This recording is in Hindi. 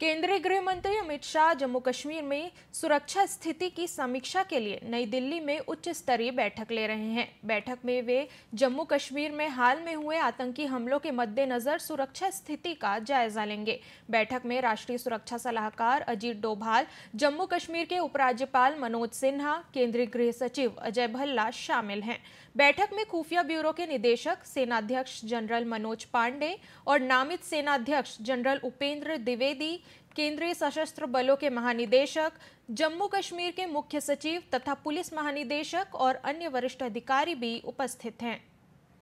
केंद्रीय गृह मंत्री अमित शाह जम्मू कश्मीर में सुरक्षा स्थिति की समीक्षा के लिए नई दिल्ली में उच्च स्तरीय बैठक ले रहे हैं बैठक में वे जम्मू कश्मीर में हाल में हुए आतंकी हमलों के मद्देनजर सुरक्षा स्थिति का जायजा लेंगे बैठक में राष्ट्रीय सुरक्षा सलाहकार अजीत डोभाल जम्मू कश्मीर के उपराज्यपाल मनोज सिन्हा केंद्रीय गृह सचिव अजय भल्ला शामिल हैं बैठक में खुफिया ब्यूरो के निदेशक सेनाध्यक्ष जनरल मनोज पांडे और नामित सेनाध्यक्ष जनरल उपेंद्र द्विवेदी केंद्रीय सशस्त्र बलों के महानिदेशक जम्मू कश्मीर के मुख्य सचिव तथा पुलिस महानिदेशक और अन्य वरिष्ठ अधिकारी भी उपस्थित हैं